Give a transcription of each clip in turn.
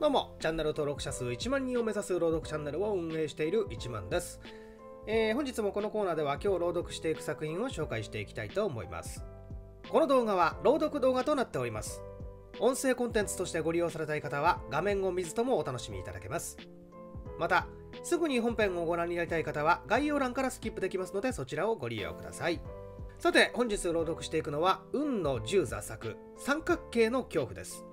どうも、チャンネル登録者数1万人を目指す朗読チャンネルを運営している1万です。えー、本日もこのコーナーでは今日朗読していく作品を紹介していきたいと思います。この動画は朗読動画となっております。音声コンテンツとしてご利用されたい方は画面を見ずともお楽しみいただけます。また、すぐに本編をご覧になりたい方は概要欄からスキップできますのでそちらをご利用ください。さて、本日朗読していくのは、運の十座作、三角形の恐怖です。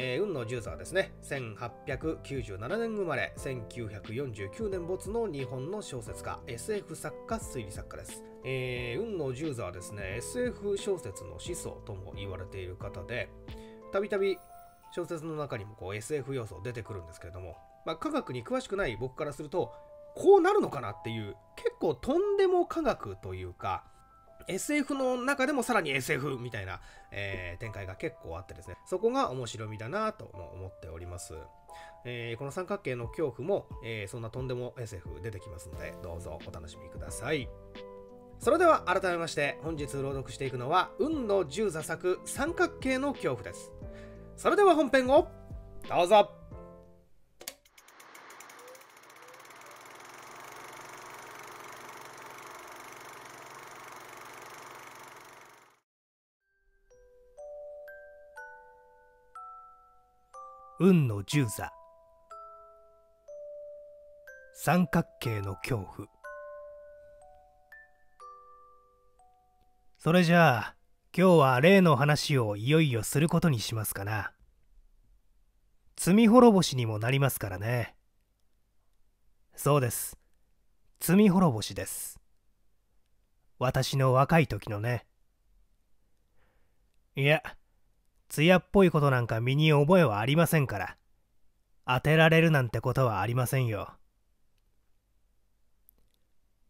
えー、雲野重はですね1897年生まれ1949年没の日本の小説家 SF 作家推理作家です、えー、雲野重座はですね SF 小説の始祖とも言われている方でたびたび小説の中にもこう SF 要素出てくるんですけれども、まあ、科学に詳しくない僕からするとこうなるのかなっていう結構とんでも科学というか SF の中でもさらに SF みたいな、えー、展開が結構あってですね、そこが面白みだなとも思っております。えー、この三角形の恐怖も、えー、そんなとんでも SF 出てきますので、どうぞお楽しみください。それでは改めまして本日朗読していくのは運の10座作三角形の恐怖ですそれでは本編をどうぞ運の十座三角形の恐怖それじゃあ今日は例の話をいよいよすることにしますかな罪滅ぼしにもなりますからねそうです罪滅ぼしです私の若い時のねいや艶っぽいことなんか身に覚えはありませんから、当てられるなんてことはありませんよ。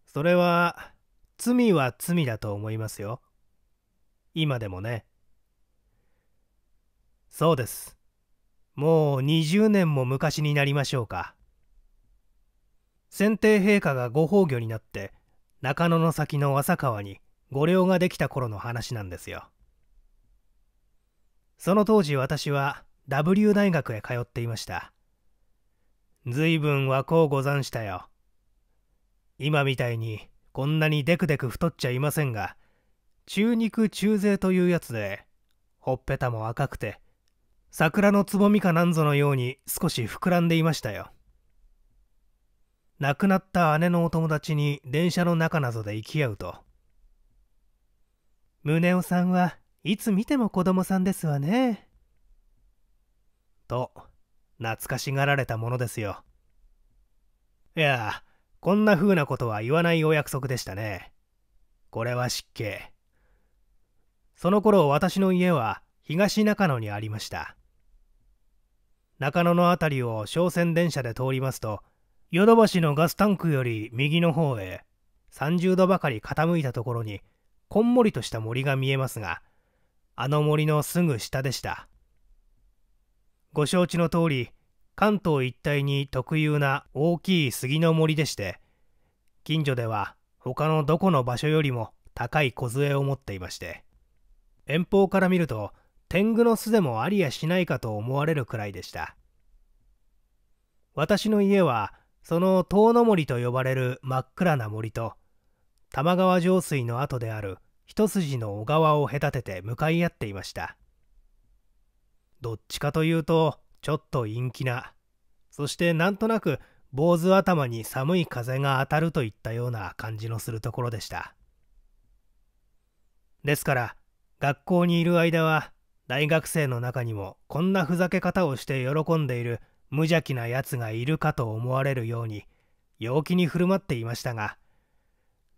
それは、罪は罪だと思いますよ。今でもね。そうです。もう20年も昔になりましょうか。先帝陛下がご崩御になって、中野の先の浅川に御陵ができた頃の話なんですよ。その当時私は W 大学へ通っていました随分和光ござんしたよ今みたいにこんなにデクデク太っちゃいませんが中肉中背というやつでほっぺたも赤くて桜のつぼみかなんぞのように少し膨らんでいましたよ亡くなった姉のお友達に電車の中などで行き合うと宗男さんはいつ見ても子供さんですわね。と、懐かしがられたものですよ。いや、こんな風なことは言わないお約束でしたね。これは失敬。その頃私の家は東中野にありました。中野の辺りを商船電車で通りますと、ヨドバシのガスタンクより右の方へ30度ばかり傾いたところにこんもりとした森が見えますがあの森のすぐ下でしたご承知の通り関東一帯に特有な大きい杉の森でして近所では他のどこの場所よりも高い梢を持っていまして遠方から見ると天狗の巣でもありやしないかと思われるくらいでした私の家はその遠野森と呼ばれる真っ暗な森と玉川上水の跡である一筋の小川を隔てて向かい合っていましたどっちかというとちょっと陰気なそしてなんとなく坊主頭に寒い風が当たるといったような感じのするところでしたですから学校にいる間は大学生の中にもこんなふざけ方をして喜んでいる無邪気なやつがいるかと思われるように陽気に振る舞っていましたが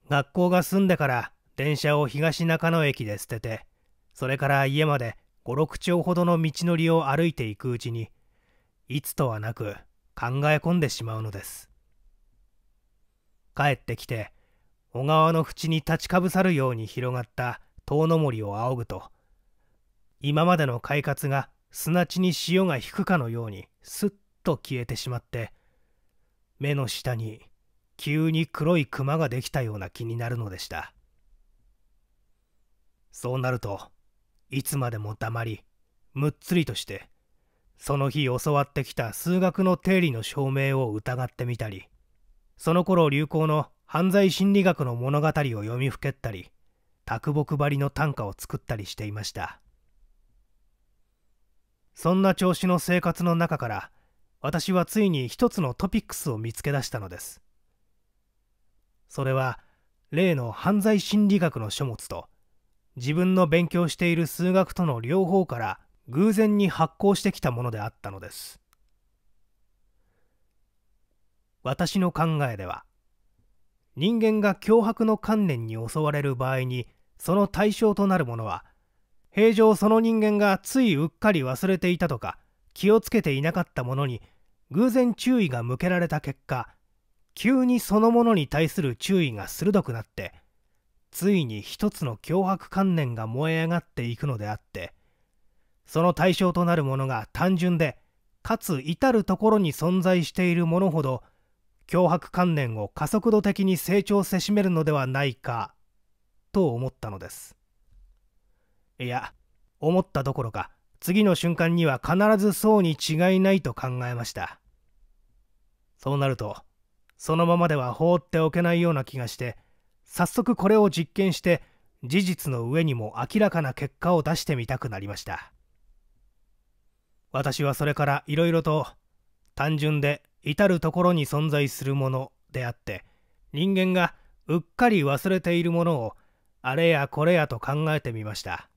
学校が済んでから電車を東中野駅で捨ててそれから家まで56丁ほどの道のりを歩いていくうちにいつとはなく考え込んでしまうのです帰ってきて小川の淵に立ちかぶさるように広がった遠野森を仰ぐと今までの快活が砂地に潮が引くかのようにすっと消えてしまって目の下に急に黒いクマができたような気になるのでしたそうなるといつまでも黙りむっつりとしてその日教わってきた数学の定理の証明を疑ってみたりその頃流行の犯罪心理学の物語を読みふけったり卓木張りの短歌を作ったりしていましたそんな調子の生活の中から私はついに一つのトピックスを見つけ出したのですそれは例の犯罪心理学の書物と自分の勉強している数学との両方から偶然に発行してきたものであったのです私の考えでは人間が脅迫の観念に襲われる場合にその対象となるものは平常その人間がついうっかり忘れていたとか気をつけていなかったものに偶然注意が向けられた結果急にそのものに対する注意が鋭くなってついに一つの脅迫観念が燃え上がっていくのであってその対象となるものが単純でかつ至る所に存在しているものほど脅迫観念を加速度的に成長せしめるのではないかと思ったのですいや思ったどころか次の瞬間には必ずそうに違いないと考えましたそうなるとそのままでは放っておけないような気がして早速これを実験して事実の上にも明らかな結果を出してみたくなりました私はそれからいろいろと単純で至る所に存在するものであって人間がうっかり忘れているものをあれやこれやと考えてみました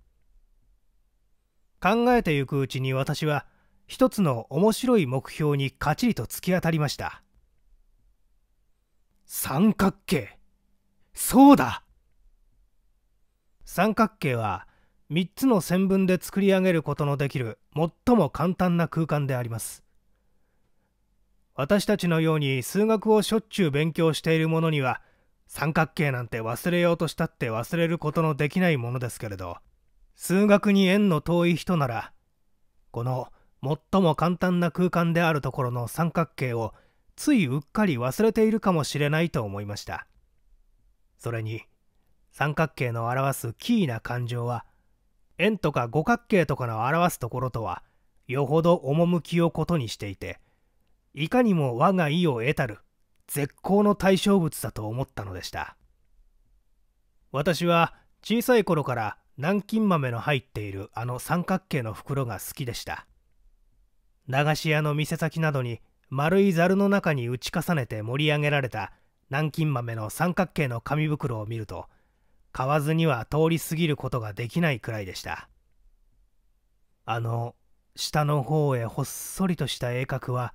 考えてゆくうちに私は一つの面白い目標にかちりと突き当たりました三角形そうだ三角形は3つの線分で作り上げることのできる最も簡単な空間であります私たちのように数学をしょっちゅう勉強している者には三角形なんて忘れようとしたって忘れることのできないものですけれど数学に縁の遠い人ならこの最も簡単な空間であるところの三角形をついうっかり忘れているかもしれないと思いましたそれに三角形の表すキーな感情は円とか五角形とかの表すところとはよほど趣を異にしていていかにも我が意を得たる絶好の対象物だと思ったのでした私は小さい頃から南京豆の入っているあの三角形の袋が好きでした流し屋の店先などに丸いざるの中に打ち重ねて盛り上げられた南京豆の三角形の紙袋を見ると買わずには通り過ぎることができないくらいでしたあの下の方へほっそりとした鋭角は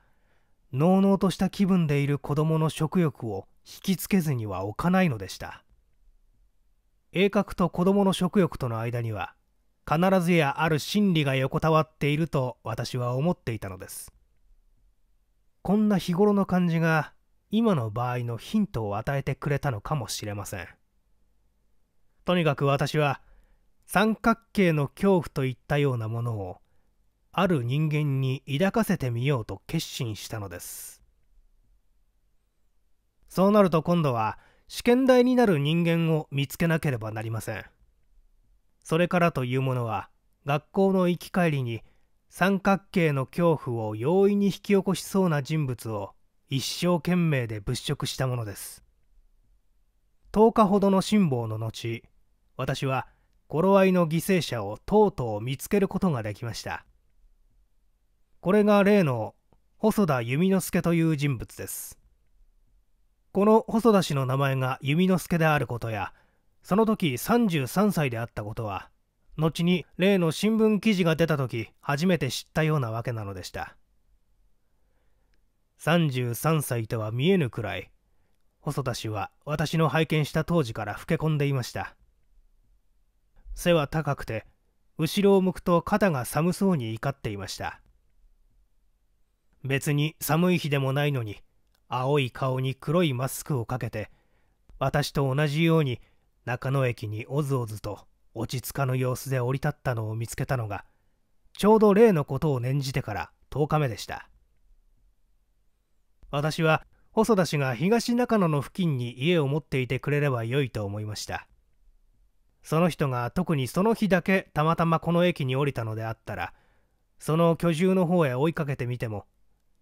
のうのうとした気分でいる子供の食欲を引きつけずには置かないのでした鋭角と子供の食欲との間には必ずやある心理が横たわっていると私は思っていたのですこんな日頃の感じが今の場合のヒントを与えてくれたのかもしれませんとにかく私は三角形の恐怖といったようなものをある人間に抱かせてみようと決心したのですそうなると今度は試験台になる人間を見つけなければなりませんそれからというものは学校の行き帰りに三角形の恐怖を容易に引き起こしそうな人物を一生懸命で物色したものです10日ほどの辛抱の後私は頃合いの犠牲者をとうとう見つけることができましたこれが例の細田弓之助という人物ですこの細田氏の名前が弓之助であることやその時33歳であったことは後に例の新聞記事が出た時初めて知ったようなわけなのでした33歳とは見えぬくらい細田氏は私の拝見した当時から老け込んでいました背は高くて後ろを向くと肩が寒そうに怒っていました別に寒い日でもないのに青い顔に黒いマスクをかけて私と同じように中野駅におずおずと落ち着かぬ様子で降り立ったのを見つけたのがちょうど例のことを念じてから10日目でした私は細田氏が東中野の付近に家を持っていてくれれば良いと思いましたその人が特にその日だけたまたまこの駅に降りたのであったらその居住の方へ追いかけてみても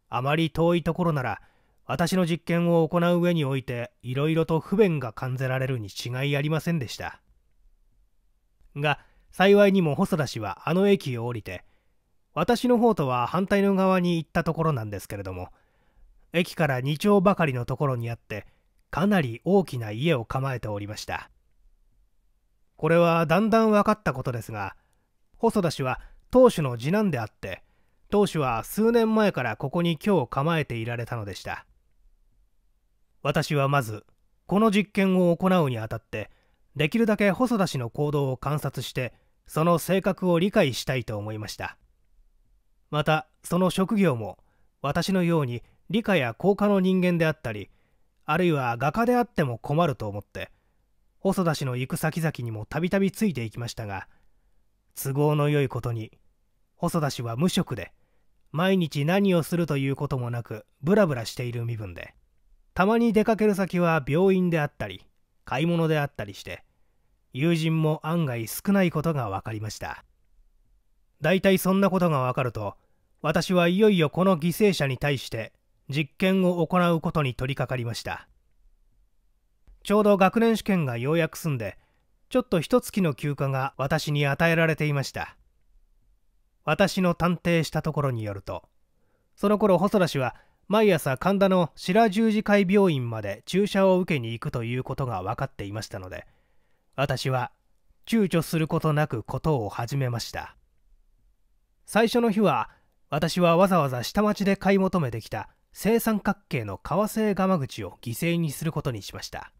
あまり遠いところなら私の実験を行う上においていろいろと不便が感じられるに違いありませんでしたが幸いにも細田氏はあの駅を降りて私の方とは反対の側に行ったところなんですけれども駅から2丁ばかりのところにあってかなり大きな家を構えておりましたこれはだんだん分かったことですが細田氏は当主の次男であって当主は数年前からここに今日構えていられたのでした私はまずこの実験を行うにあたってできるだけ細田氏の行動を観察してその性格を理解したいと思いましたまたその職業も私のように理科や工科の人間であったりあるいは画家であっても困ると思って細田氏の行く先々にもたびたびついていきましたが都合のよいことに細田氏は無職で毎日何をするということもなくブラブラしている身分でたまに出かける先は病院であったり買い物であったりして友人も案外少ないことが分かりました大体そんなことが分かると私はいよいよこの犠牲者に対して実験を行うことに取り掛かりましたちょうど学年試験がようやく済んでちょっと一月の休暇が私に与えられていました私の探偵したところによるとその頃細田氏は毎朝神田の白十字会病院まで注射を受けに行くということが分かっていましたので私は躊躇することなくことを始めました最初の日は私はわざわざ下町で買い求めてきた正三角形の為替釜口を犠牲にすることにしました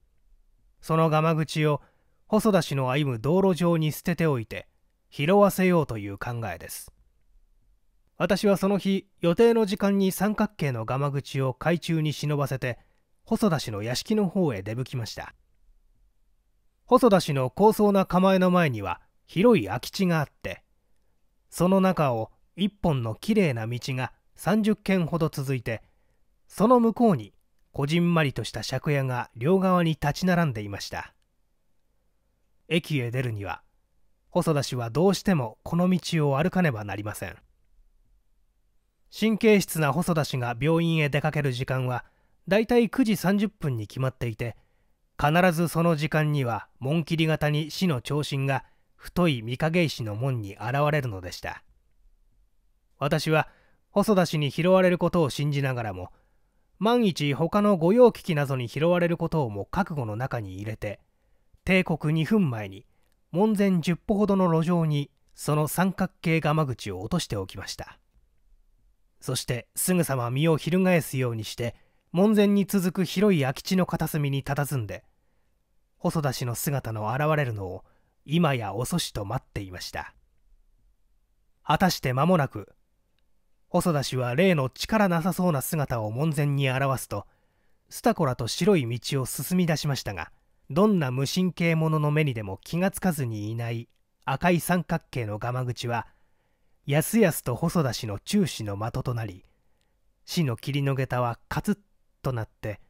その釜口を細田氏の歩む道路上に捨てておいて拾わせようという考えです私はその日予定の時間に三角形の釜口を海中に忍ばせて細田氏の屋敷の方へ出向きました細田氏の高層な構えの前には広い空き地があってその中を一本のきれいな道が30軒ほど続いてその向こうにこじんまりとした借家が両側に立ち並んでいました駅へ出るには細田氏はどうしてもこの道を歩かねばなりません神経質な細田氏が病院へ出かける時間はだいたい9時30分に決まっていて必ずその時間には紋切り型に死の長身が太い御影石の門に現れるのでした私は細田氏に拾われることを信じながらも万一他の御用聞きなどに拾われることをも覚悟の中に入れて帝国2分前に門前10歩ほどの路上にその三角形釜口を落としておきましたそしてすぐさま身を翻すようにして門前に続く広い空き地の片隅に佇んで細田氏の姿の現れるのを今や遅しと待っていました果たして間もなく細田氏は例の力なさそうな姿を門前に表すとスタコラと白い道を進み出しましたがどんな無神経者の目にでも気がつかずにいない赤い三角形のガマ口はやすやすと細田氏の中止の的となり死の霧の下駄はカツッとなって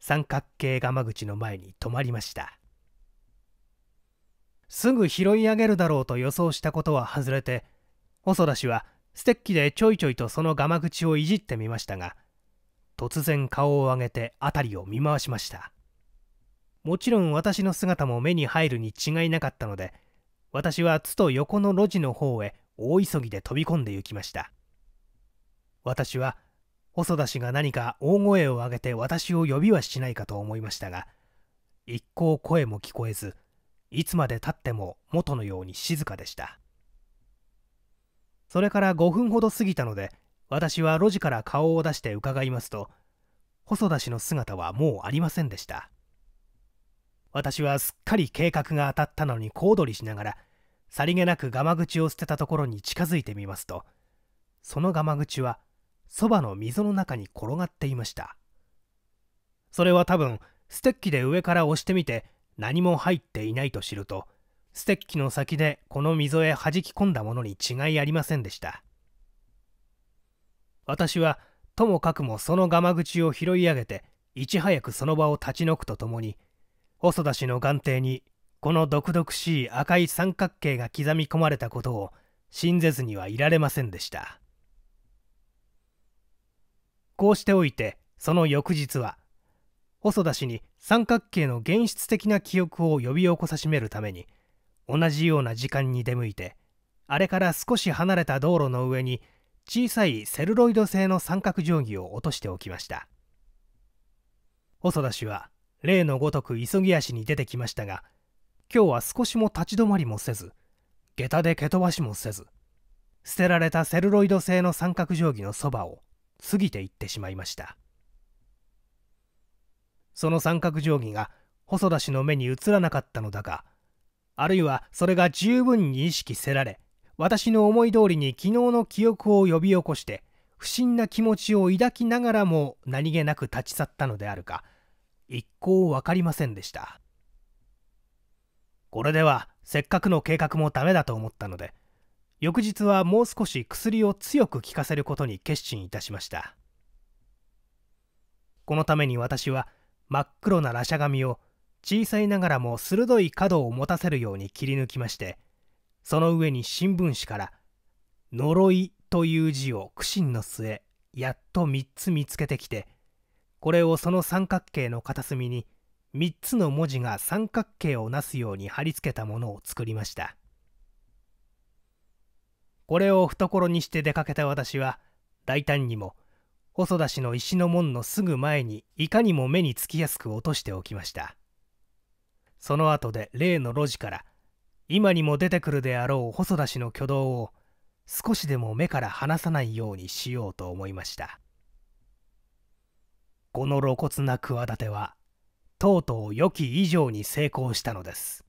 三角形ガマ口の前に止まりましたすぐ拾い上げるだろうと予想したことは外れて細田氏はステッキでちょいちょいとそのガマ口をいじってみましたが突然顔を上げて辺りを見回しましたもちろん私の姿も目に入るに違いなかったので私はつと横の路地の方へ大急ぎで飛び込んで行きました私は細田氏が何か大声を上げて私を呼びはしないかと思いましたが一向声も聞こえずいつまでたっても元のように静かでしたそれから5分ほど過ぎたので私は路地から顔を出して伺いますと細田氏の姿はもうありませんでした私はすっかり計画が当たったのに小躍りしながらさりげなくガマ口を捨てたところに近づいてみますとそのガマ口はそばの溝の中に転がっていましたそれは多分ステッキで上から押してみて何も入っていないと知るとステッキの先でこの溝へ弾き込んだものに違いありませんでした私はともかくもそのガマ口を拾い上げていち早くその場を立ち退くとともに細田氏の眼底にこの毒々しい赤い三角形が刻み込まれたことを信ぜずにはいられませんでしたこうしておいてその翌日は細田氏に三角形の現実的な記憶を呼び起こさしめるために「同じような時間に出向いてあれから少し離れた道路の上に小さいセルロイド製の三角定規を落としておきました細田氏は例のごとく急ぎ足に出てきましたが今日は少しも立ち止まりもせず下駄で蹴飛ばしもせず捨てられたセルロイド製の三角定規のそばを過ぎていってしまいましたその三角定規が細田氏の目に映らなかったのだがあるいはそれが十分に意識せられ私の思い通りに昨日の記憶を呼び起こして不審な気持ちを抱きながらも何気なく立ち去ったのであるか一向分かりませんでしたこれではせっかくの計画もダメだと思ったので翌日はもう少し薬を強く効かせることに決心いたしましたこのために私は真っ黒な羅シャ紙を小さいながらも鋭い角を持たせるように切り抜きましてその上に新聞紙から「呪い」という字を苦心の末やっと3つ見つけてきてこれをその三角形の片隅に3つの文字が三角形をなすように貼り付けたものを作りましたこれを懐にして出かけた私は大胆にも細田氏の石の門のすぐ前にいかにも目につきやすく落としておきましたその後で例の路地から今にも出てくるであろう細田氏の挙動を少しでも目から離さないようにしようと思いましたこの露骨な企てはとうとう予期以上に成功したのです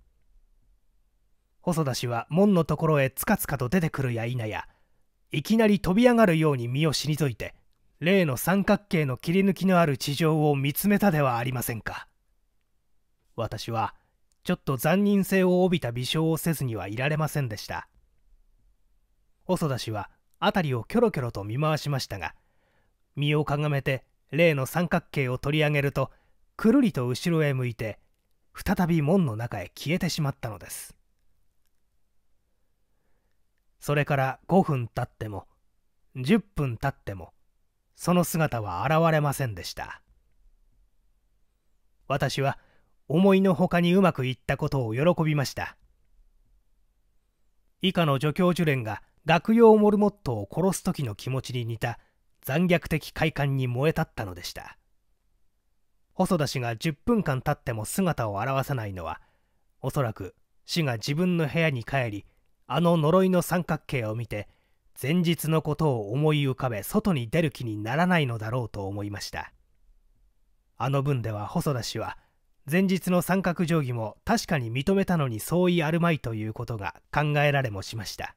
細田氏は門のところへつかつかと出てくるや否やいきなり飛び上がるように身を退いて例の三角形の切り抜きのある地上を見つめたではありませんか私はちょっと残忍性を帯びた微笑をせずにはいられませんでした細田氏は辺りをキョロキョロと見回しましたが身をかがめて例の三角形を取り上げるとくるりと後ろへ向いて再び門の中へ消えてしまったのですそれから5分たっても10分たってもその姿は現れませんでした私は思いのほかにうまくいったことを喜びました以下の助教授連が学用モルモットを殺す時の気持ちに似た残虐的快感に燃え立ったのでした細田氏が10分間経っても姿を現さないのはおそらく氏が自分の部屋に帰りあの呪いの三角形を見て前日のことを思い浮かべ外に出る気にならないのだろうと思いましたあの分では細田氏は前日の三角定規も確かに認めたのに相違あるまいということが考えられもしました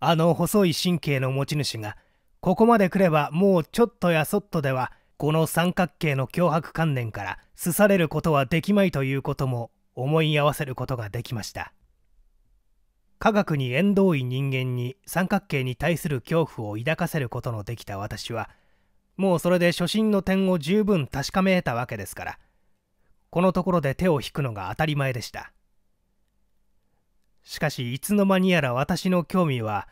あの細い神経の持ち主がここまで来ればもうちょっとやそっとではこの三角形の脅迫観念からすされることはできまいということも思い合わせることができました科学に縁遠い人間に三角形に対する恐怖を抱かせることのできた私はもうそれで初心の点を十分確かめ得たわけですからこのところで手を引くのが当たり前でしたしかしいつの間にやら私の興味は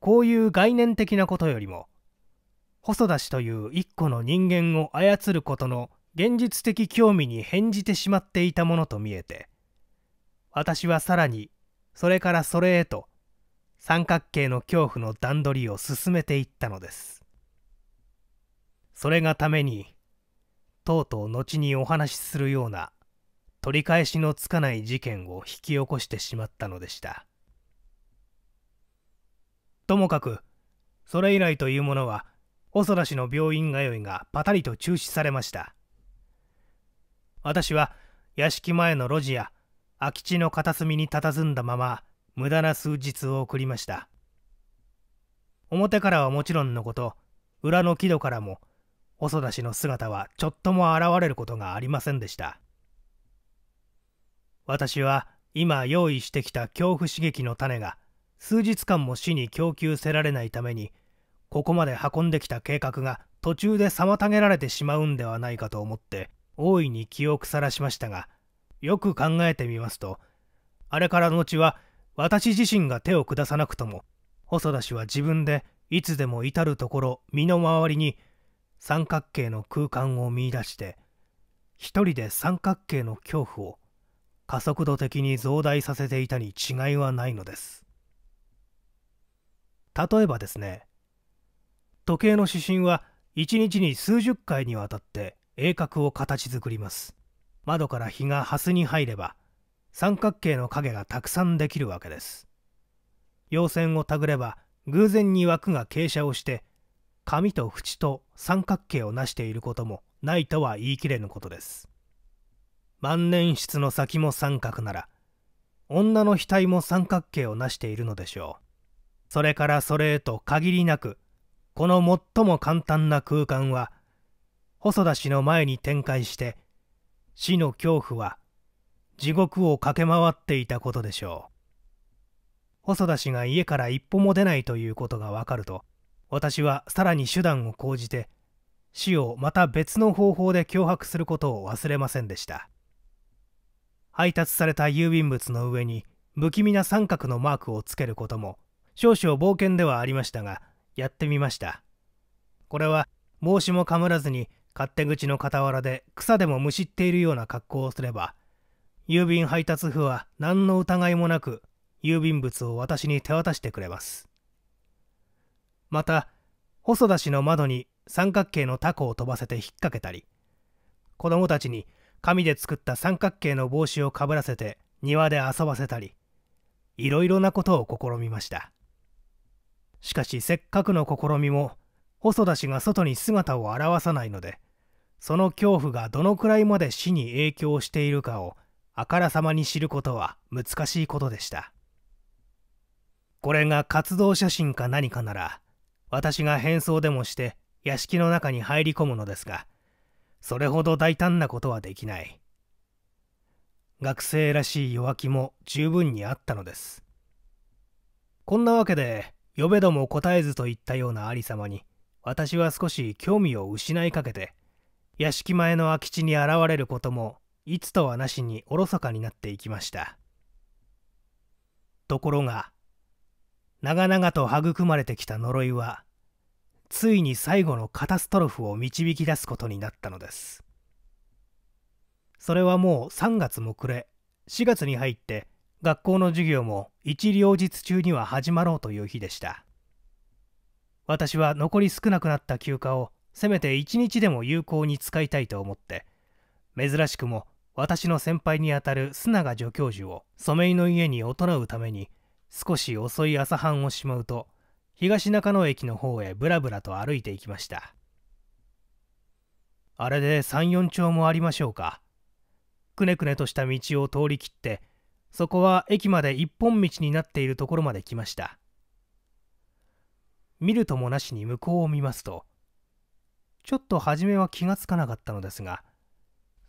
こういう概念的なことよりも細田氏という一個の人間を操ることの現実的興味に変じてしまっていたものと見えて私はさらにそれからそれへと三角形の恐怖の段取りを進めていったのですそれがためにとうとう後にお話しするような取り返しのつかない事件を引き起こしてしまったのでしたともかくそれ以来というものは細田氏の病院通いがパタリと中止されました私は屋敷前の路地や空き地の片隅に佇んだまま無駄な数日を送りました表からはもちろんのこと裏の木戸からも細田氏の姿はちょっとも現れることがありませんでした私は今用意してきた恐怖刺激の種が数日間も死に供給せられないためにここまで運んできた計画が途中で妨げられてしまうんではないかと思って大いに記憶さらしましたがよく考えてみますとあれからのうちは私自身が手を下さなくとも細田氏は自分でいつでも至るところ身の回りに三角形の空間を見出して一人で三角形の恐怖を加速度的に増大させていたに違いはないのです例えばですね時計の指針は一日に数十回にわたって鋭角を形作ります窓から日がハスに入れば三角形の影がたくさんできるわけです陽線をたぐれば偶然に枠が傾斜をして紙と縁と三角形を成していることもないとは言い切れぬことです万年筆の先も三角なら女の額も三角形を成しているのでしょうそれからそれへと限りなくこの最も簡単な空間は細田氏の前に展開して死の恐怖は地獄を駆け回っていたことでしょう細田氏が家から一歩も出ないということがわかると私はさらに手段を講じて死をまた別の方法で脅迫することを忘れませんでした配達された郵便物の上に不気味な三角のマークをつけることも少々冒険ではありましたがやってみましたこれは帽子もかむらずに勝手口の傍らで草でもむしっているような格好をすれば郵便配達夫は何の疑いもなく郵便物を私に手渡してくれますまた細田氏の窓に三角形のタコを飛ばせて引っ掛けたり子供たちに紙で作った三角形の帽子をかぶらせて庭で遊ばせたりいろいろなことを試みましたしかしせっかくの試みも細田氏が外に姿を現さないのでその恐怖がどのくらいまで死に影響しているかをあからさまに知ることは難しいことでしたこれが活動写真か何かなら私が変装でもして屋敷の中に入り込むのですがそれほど大胆なことはできない学生らしい弱気も十分にあったのですこんなわけで呼べども答えずといったようなありさまに私は少し興味を失いかけて屋敷前の空き地に現れることもいつとはなしにおろそかになっていきましたところが長々と育まれてきた呪いはついに最後のカタストロフを導き出すことになったのですそれはもう3月も暮れ4月に入って学校の授業も一両日中には始まろうという日でした私は残り少なくなった休暇をせめて一日でも有効に使いたいと思って珍しくも私の先輩にあたる須永助教授をソメイの家に衰とうために少し遅い朝飯をしまうと東中野駅の方へぶらぶらと歩いていきましたあれで34丁もありましょうかくねくねとした道を通り切ってそこは駅まで一本道になっているところまで来ました見るともなしに向こうを見ますとちょっと初めは気がつかなかったのですが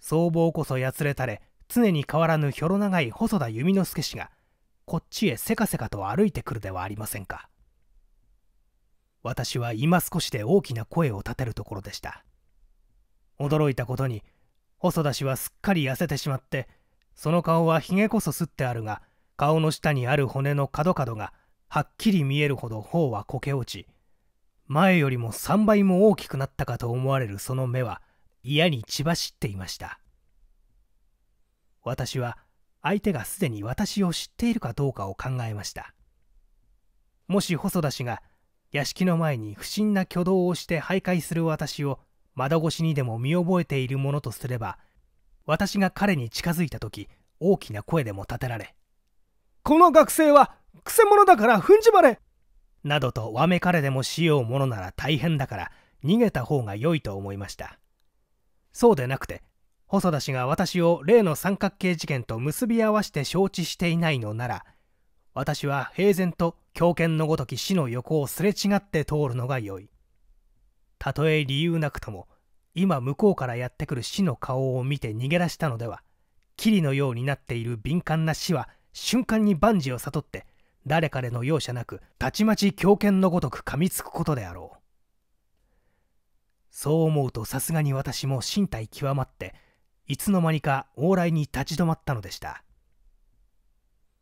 僧帽こそやつれたれ常に変わらぬひょろ長い細田弓之助氏がこっちへせかせかと歩いてくるではありませんか私は今少しで大きな声を立てるところでした驚いたことに細田氏はすっかり痩せてしまってその顔はひげこそすってあるが顔の下にある骨の角角がはっきり見えるほど頬はこけ落ち前よりも3倍も大きくなったかと思われるその目は嫌に血走っていました私は相手がすでに私を知っているかどうかを考えましたもし細田氏が「屋敷の前に不審な挙動をして徘徊する私を窓越しにでも見覚えているものとすれば私が彼に近づいた時大きな声でも立てられ「この学生はくせ者だから踏んじまれ!」などとわめかれでもしようものなら大変だから逃げた方が良いと思いましたそうでなくて細田氏が私を例の三角形事件と結び合わせて承知していないのなら私は平然と狂犬のごとき死の横をすれ違って通るのが良いたとえ理由なくとも今向こうからやってくる死の顔を見て逃げ出したのでは霧のようになっている敏感な死は瞬間に万事を悟って誰彼の容赦なくたちまち狂犬のごとく噛みつくことであろうそう思うとさすがに私も身体極まっていつの間にか往来に立ち止まったのでした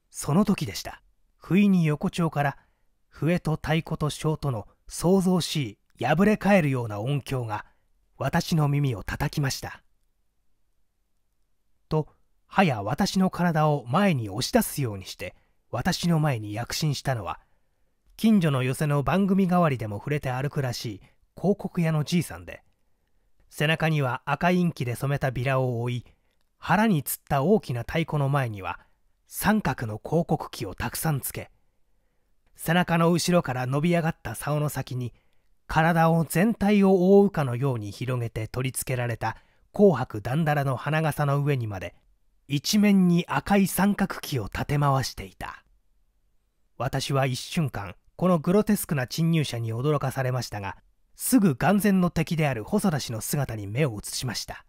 その時でした不意に横丁から笛と太鼓と小との騒々しい破れ返るような音響が私の耳を叩きましたとはや私の体を前に押し出すようにして私の前に躍進したのは近所の寄せの番組代わりでも触れて歩くらしい広告屋のじいさんで背中には赤インキで染めたビラを覆い腹につった大きな太鼓の前には「三角の広告機をたくさんつけ背中の後ろから伸び上がった竿の先に体を全体を覆うかのように広げて取り付けられた紅白だんだらの花笠の上にまで一面に赤い三角旗を立て回していた私は一瞬間このグロテスクな侵入者に驚かされましたがすぐ眼前の敵である細田氏の姿に目を移しました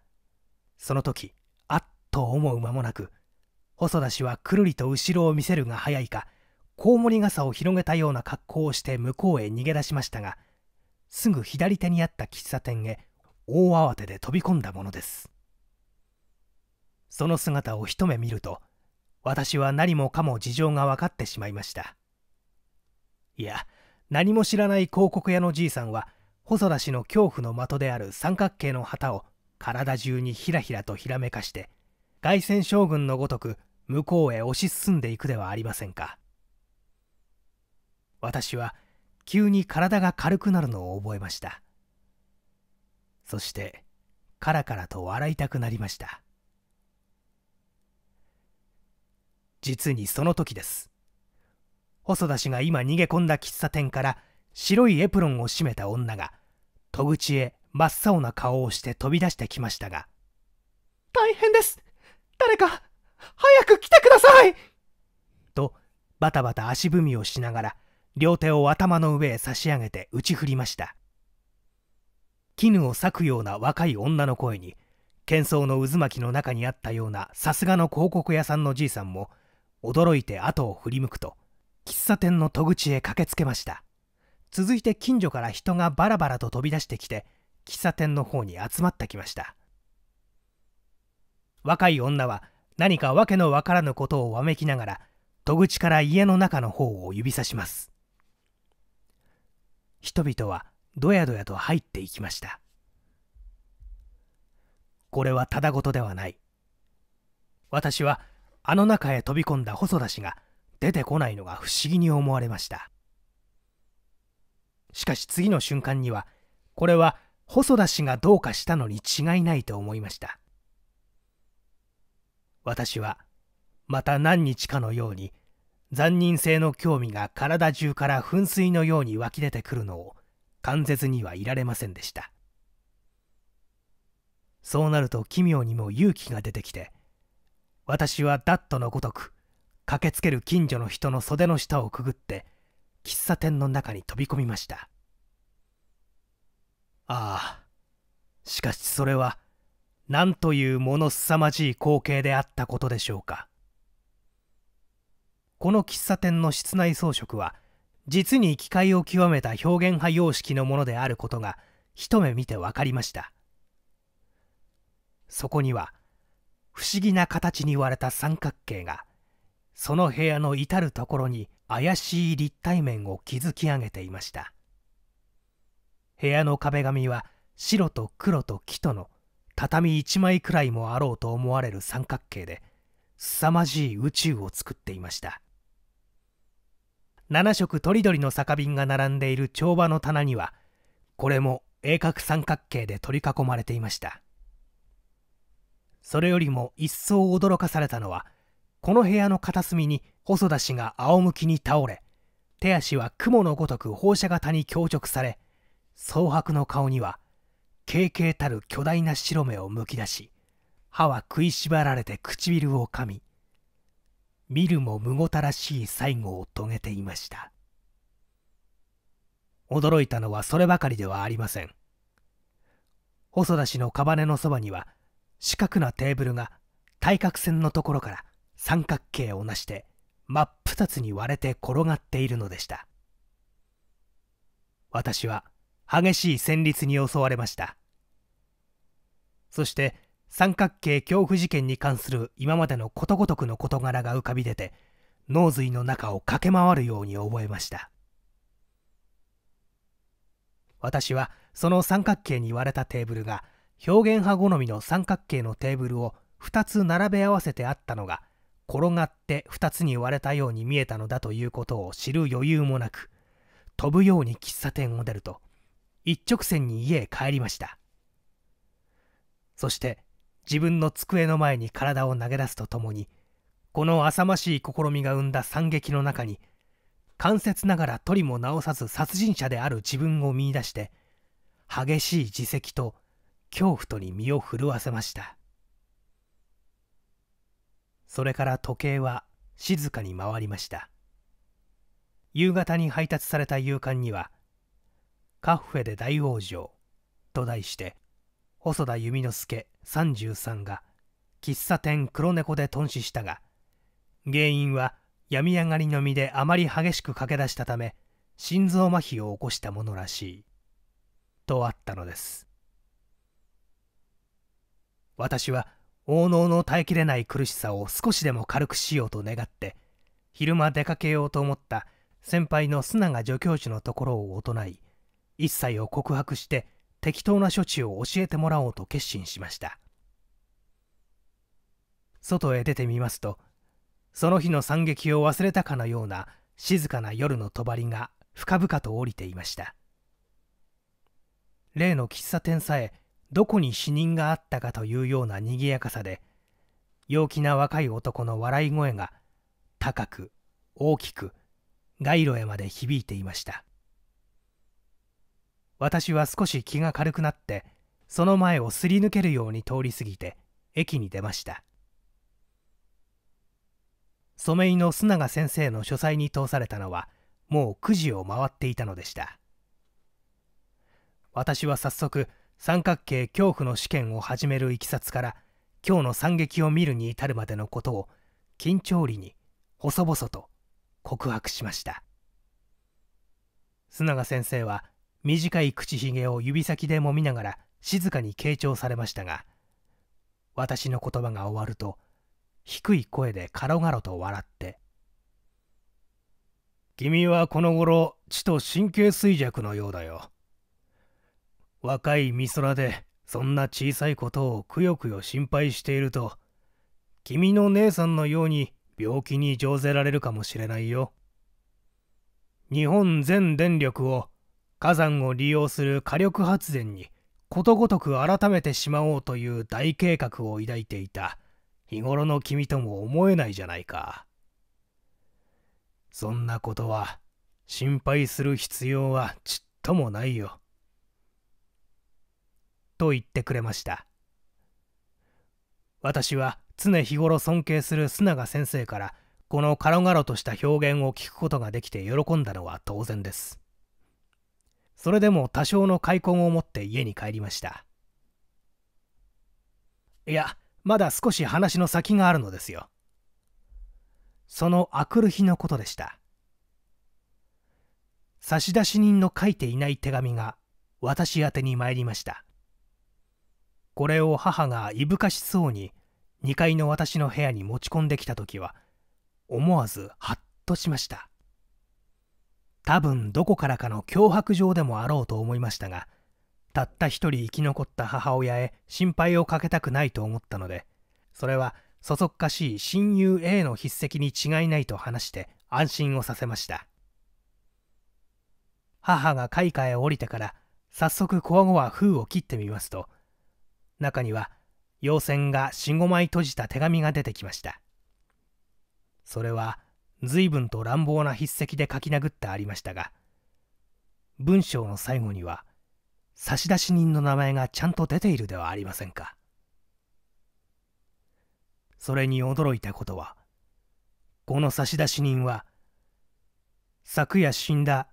その時あっと思う間もなく細田氏はくるりと後ろを見せるが早いかコウモリ傘を広げたような格好をして向こうへ逃げ出しましたがすぐ左手にあった喫茶店へ大慌てで飛び込んだものですその姿を一目見ると私は何もかも事情が分かってしまいましたいや何も知らない広告屋のじいさんは細田氏の恐怖の的である三角形の旗を体中にひらひらとひらめかして大戦将軍のごとく向こうへ推し進んでいくではありませんか私は急に体が軽くなるのを覚えましたそしてカラカラと笑いたくなりました実にその時です細田氏が今逃げ込んだ喫茶店から白いエプロンを締めた女が戸口へ真っ青な顔をして飛び出してきましたが大変です誰か、早く来てくださいと、バタバタ足踏みをしながら、両手を頭の上へ差し上げて打ち振りました。絹を裂くような若い女の声に、喧騒の渦巻きの中にあったようなさすがの広告屋さんのじいさんも、驚いて後を振り向くと、喫茶店の戸口へ駆けつけました。続いて近所から人がバラバラと飛び出してきて、喫茶店の方に集まってきました。若い女は何か訳のわからぬことをわめきながら戸口から家の中の方を指さします人々はどやどやと入っていきましたこれはただごとではない私はあの中へ飛び込んだ細田氏が出てこないのが不思議に思われましたしかし次の瞬間にはこれは細田氏がどうかしたのに違いないと思いました私はまた何日かのように残忍性の興味が体中から噴水のように湧き出てくるのを関絶にはいられませんでしたそうなると奇妙にも勇気が出てきて私はダットのごとく駆けつける近所の人の袖の下をくぐって喫茶店の中に飛び込みましたああしかしそれはなんというもの凄まじい光景であったことでしょうかこの喫茶店の室内装飾は実に機械を極めた表現派様式のものであることが一目見て分かりましたそこには不思議な形に割れた三角形がその部屋の至る所に怪しい立体面を築き上げていました部屋の壁紙は白と黒と木との畳1枚くらいもあろうと思われる三角形で凄まじい宇宙を作っていました7色とりどりの酒瓶が並んでいる帳場の棚にはこれも鋭角三角形で取り囲まれていましたそれよりも一層驚かされたのはこの部屋の片隅に細田氏が仰向きに倒れ手足は雲のごとく放射型に強直され蒼白の顔には軽々たる巨大な白目をむき出し歯は食いしばられて唇をかみ見るもむごたらしい最後を遂げていました驚いたのはそればかりではありません細田氏のカバネのそばには四角なテーブルが対角線のところから三角形をなして真っ二つに割れて転がっているのでした私は激しい旋律に襲われましたそして三角形恐怖事件に関する今までのことごとくの事柄が浮かび出て脳髄の中を駆け回るように覚えました私はその三角形に割れたテーブルが表現派好みの三角形のテーブルを2つ並べ合わせてあったのが転がって2つに割れたように見えたのだということを知る余裕もなく飛ぶように喫茶店を出ると一直線に家へ帰りましたそして自分の机の前に体を投げ出すとともにこの浅ましい試みが生んだ惨劇の中に関節ながら取りも直さず殺人者である自分を見いだして激しい自責と恐怖とに身を震わせましたそれから時計は静かに回りました夕方に配達された夕刊にはカッフェで大往生と題して細田弓之助33が喫茶店黒猫で頓死したが原因は病み上がりの身であまり激しく駆け出したため心臓麻痺を起こしたものらしいとあったのです私は大脳の耐えきれない苦しさを少しでも軽くしようと願って昼間出かけようと思った先輩の須永助教授のところを大人い一切を告白して適当な処置を教えてもらおうと決心しました外へ出てみますとその日の惨劇を忘れたかのような静かな夜の帳が深々と降りていました例の喫茶店さえどこに死人があったかというような賑やかさで陽気な若い男の笑い声が高く大きく街路へまで響いていました私は少し気が軽くなってその前をすり抜けるように通り過ぎて駅に出ました染井の須永先生の書斎に通されたのはもう9時を回っていたのでした私は早速三角形恐怖の試験を始めるいきさつから今日の惨劇を見るに至るまでのことを緊張裏に細々と告白しました須永先生は短い口ひげを指先で揉みながら静かに傾聴されましたが私の言葉が終わると低い声で軽々と笑って「君はこの頃血と神経衰弱のようだよ」若い美空でそんな小さいことをくよくよ心配していると君の姉さんのように病気に乗せられるかもしれないよ日本全電力を火山を利用する火力発電にことごとく改めてしまおうという大計画を抱いていた日頃の君とも思えないじゃないかそんなことは心配する必要はちっともないよと言ってくれました私は常日頃尊敬する須永先生からこの軽々とした表現を聞くことができて喜んだのは当然ですそれでも多少の開墾を持って家に帰りましたいやまだ少し話の先があるのですよそのあくる日のことでした差出人の書いていない手紙が私宛に参りましたこれを母がいぶかしそうに2階の私の部屋に持ち込んできた時は思わずハッとしました多分どこからかの脅迫状でもあろうと思いましたがたった一人生き残った母親へ心配をかけたくないと思ったのでそれはそそっかしい親友 A の筆跡に違いないと話して安心をさせました母が階下へ降りてから早速コアごわ封を切ってみますと中には陽線が45枚閉じた手紙が出てきましたそれは随分と乱暴な筆跡で書き殴ってありましたが文章の最後には差出人の名前がちゃんと出ているではありませんかそれに驚いたことはこの差出人は昨夜死んだ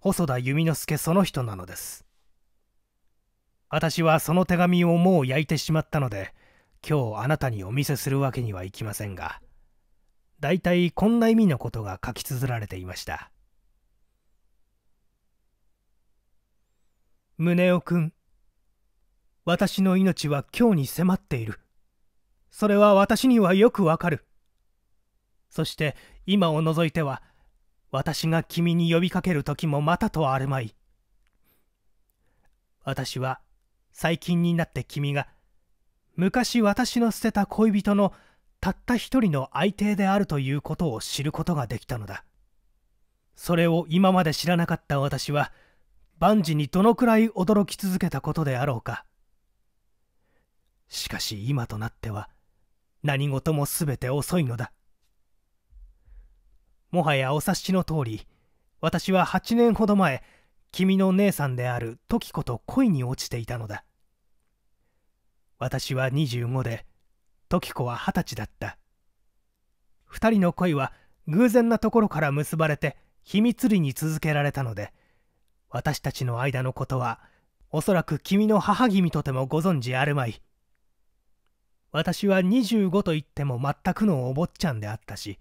細田弓之助その人なのです私はその手紙をもう焼いてしまったので今日あなたにお見せするわけにはいきませんが大体こんな意味のことが書き綴られていました「宗男君私の命は今日に迫っているそれは私にはよくわかるそして今を除いては私が君に呼びかける時もまたとあるまい私は最近になって君が昔私の捨てた恋人の「たった一人の相手であるということを知ることができたのだそれを今まで知らなかった私は万事にどのくらい驚き続けたことであろうかしかし今となっては何事も全て遅いのだもはやお察しの通り私は8年ほど前君の姉さんである時子と恋に落ちていたのだ私は25で時子は二十歳だった2人の恋は偶然なところから結ばれて秘密裏に続けられたので私たちの間のことはおそらく君の母君とてもご存じあるまい私は25と言っても全くのお坊ちゃんであったし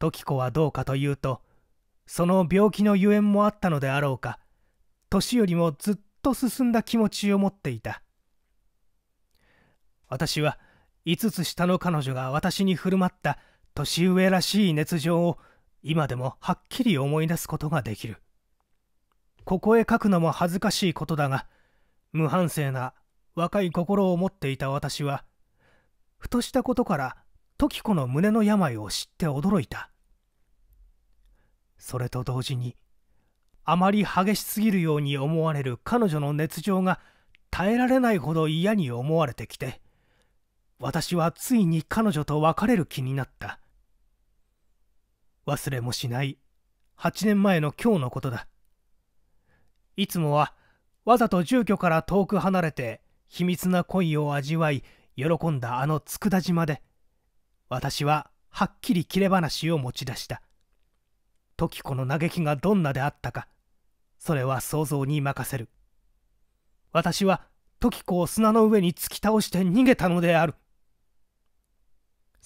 時子はどうかというとその病気のゆえんもあったのであろうか年よりもずっと進んだ気持ちを持っていた私は5つ下の彼女が私に振る舞った年上らしい熱情を今でもはっきり思い出すことができるここへ書くのも恥ずかしいことだが無反省な若い心を持っていた私はふとしたことから時子の胸の病を知って驚いたそれと同時にあまり激しすぎるように思われる彼女の熱情が耐えられないほど嫌に思われてきて私はついに彼女と別れる気になった忘れもしない8年前の今日のことだいつもはわざと住居から遠く離れて秘密な恋を味わい喜んだあの佃島で私ははっきり切れ話を持ち出した時子の嘆きがどんなであったかそれは想像に任せる私は時子を砂の上に突き倒して逃げたのである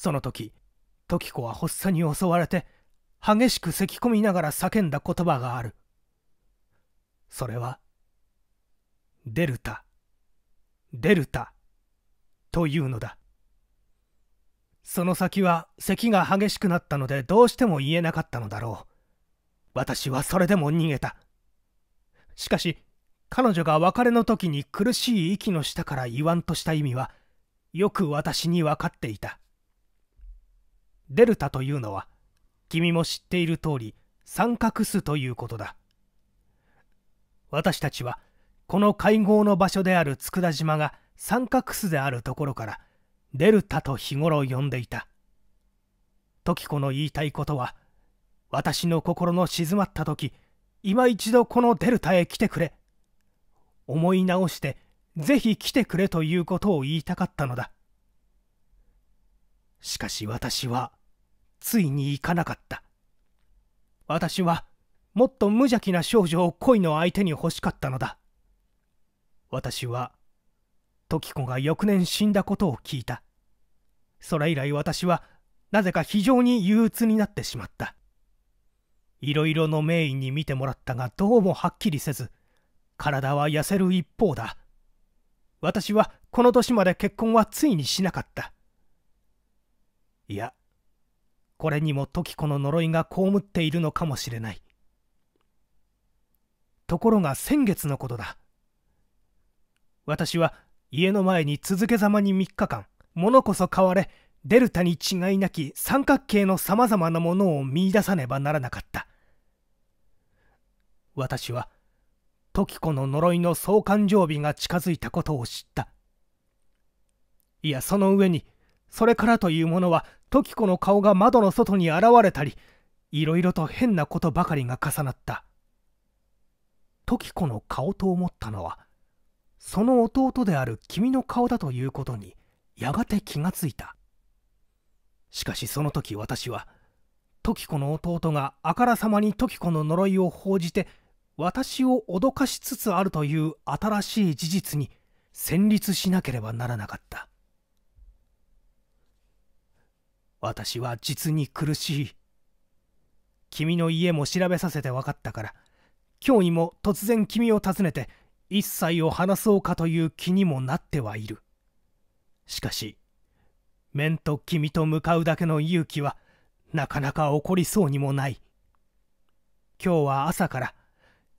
その時時子は発作に襲われて激しく咳き込みながら叫んだ言葉があるそれは「デルタ」「デルタ」というのだその先は咳が激しくなったのでどうしても言えなかったのだろう私はそれでも逃げたしかし彼女が別れの時に苦しい息の下から言わんとした意味はよく私に分かっていたデルタというのは君も知っている通り三角数ということだ私たちはこの会合の場所である佃島が三角巣であるところからデルタと日頃呼んでいた時子の言いたいことは私の心の静まった時今一度このデルタへ来てくれ思い直してぜひ来てくれということを言いたかったのだしかし私はついに行かなかった私はもっと無邪気な少女を恋の相手に欲しかったのだ私は時子が翌年死んだことを聞いたそれ以来私はなぜか非常に憂鬱になってしまったいろいろの名医に見てもらったがどうもはっきりせず体は痩せる一方だ私はこの年まで結婚はついにしなかったいやこれにも時子の呪いが被っているのかもしれないところが先月のことだ私は家の前に続けざまに3日間物こそ買われデルタに違いなき三角形のさまざまなものを見いださねばならなかった私は時子の呪いの創刊定日が近づいたことを知ったいやその上にそれからというものは時子の顔が窓の外に現れたりいろいろと変なことばかりが重なった時子の顔と思ったのはその弟である君の顔だということにやがて気がついたしかしその時私は時子の弟があからさまに時子の呪いを報じて私を脅かしつつあるという新しい事実に戦慄しなければならなかった私は実に苦しい君の家も調べさせて分かったから今日にも突然君を訪ねて一切を話そうかという気にもなってはいるしかし面と君と向かうだけの勇気はなかなか起こりそうにもない今日は朝から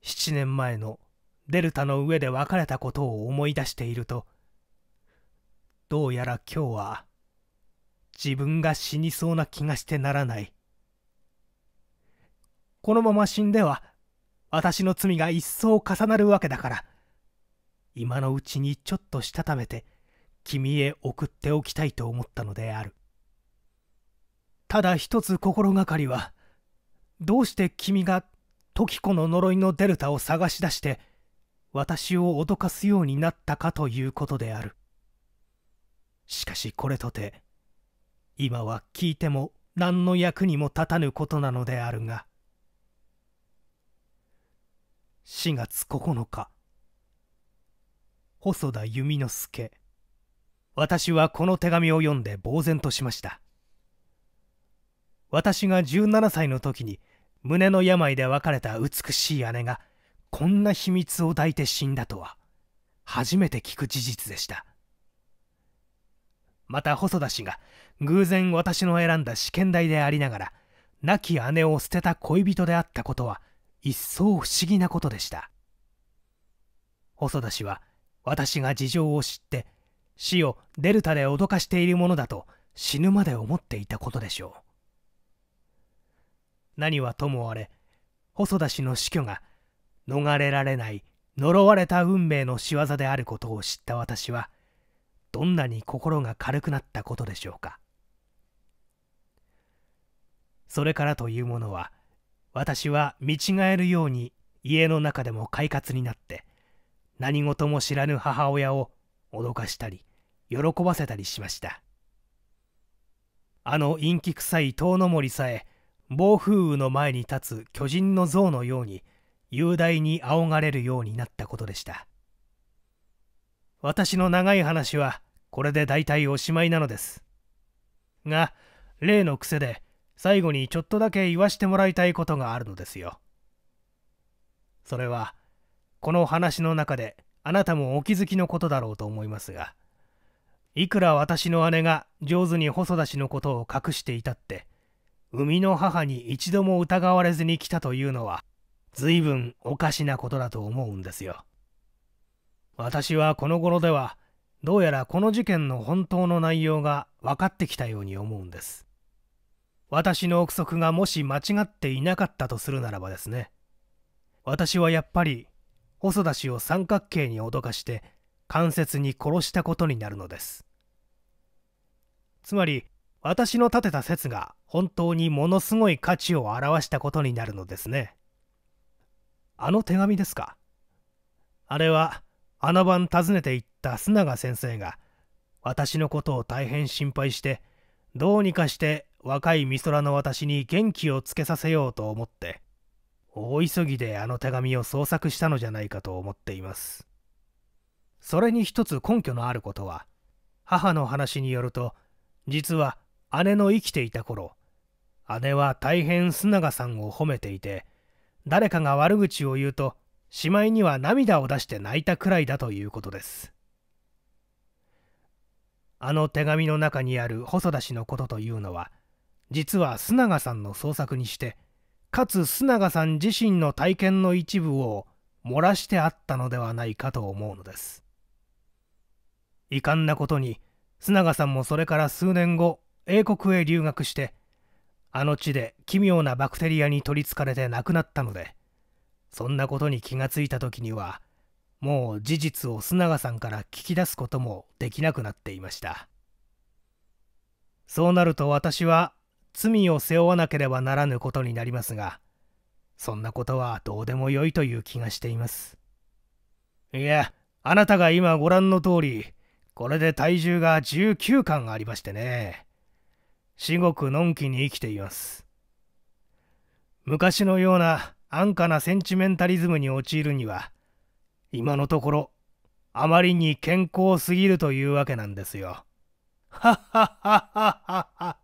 7年前のデルタの上で別れたことを思い出しているとどうやら今日は自分が死にそうな気がしてならない。このまま死んでは、私の罪が一層重なるわけだから、今のうちにちょっとしたためて、君へ送っておきたいと思ったのである。ただ一つ心がかりは、どうして君が時子の呪いのデルタを探し出して、私を脅かすようになったかということである。しかしこれとて、今は聞いても何の役にも立たぬことなのであるが4月9日細田弓之助私はこの手紙を読んで呆然としました私が17歳の時に胸の病で別れた美しい姉がこんな秘密を抱いて死んだとは初めて聞く事実でしたまた細田氏が偶然私の選んだ試験台でありながら亡き姉を捨てた恋人であったことは一層不思議なことでした細田氏は私が事情を知って死をデルタで脅かしているものだと死ぬまで思っていたことでしょう何はともあれ細田氏の死去が逃れられない呪われた運命の仕業であることを知った私はどんなに心が軽くなったことでしょうかそれからというものは私は見違えるように家の中でも快活になって何事も知らぬ母親を脅かしたり喜ばせたりしましたあの陰気臭い遠野森さえ暴風雨の前に立つ巨人の像のように雄大に仰がれるようになったことでした私の長い話はこれで大体おしまいなのですが例の癖で最後にちょっとだけ言わしてもらいたいことがあるのですよ。それは、この話の中であなたもお気づきのことだろうと思いますが、いくら私の姉が上手に細田氏のことを隠していたって、生みの母に一度も疑われずに来たというのは、随分おかしなことだと思うんですよ。私はこの頃では、どうやらこの事件の本当の内容が分かってきたように思うんです。私の憶測がもし間違っていなかったとするならばですね私はやっぱり細田氏を三角形に脅かして関節に殺したことになるのですつまり私の立てた説が本当にものすごい価値を表したことになるのですねあの手紙ですかあれはあの晩訪ねて行った須永先生が私のことを大変心配してどうにかして若い美空の私に元気をつけさせようと思って大急ぎであの手紙を捜索したのじゃないかと思っていますそれに一つ根拠のあることは母の話によると実は姉の生きていた頃姉は大変須永さんを褒めていて誰かが悪口を言うとしまいには涙を出して泣いたくらいだということですあの手紙の中にある細田氏のことというのは実は須永さんの創作にしてかつ須永さん自身の体験の一部を漏らしてあったのではないかと思うのです遺憾なことに須永さんもそれから数年後英国へ留学してあの地で奇妙なバクテリアに取りつかれて亡くなったのでそんなことに気がついた時にはもう事実を須永さんから聞き出すこともできなくなっていましたそうなると私は罪を背負わなければならぬことになりますがそんなことはどうでもよいという気がしていますいやあなたが今ご覧の通りこれで体重が19巻ありましてね至極のんきに生きています昔のような安価なセンチメンタリズムに陥るには今のところあまりに健康すぎるというわけなんですよ。はっはっはっはっはは。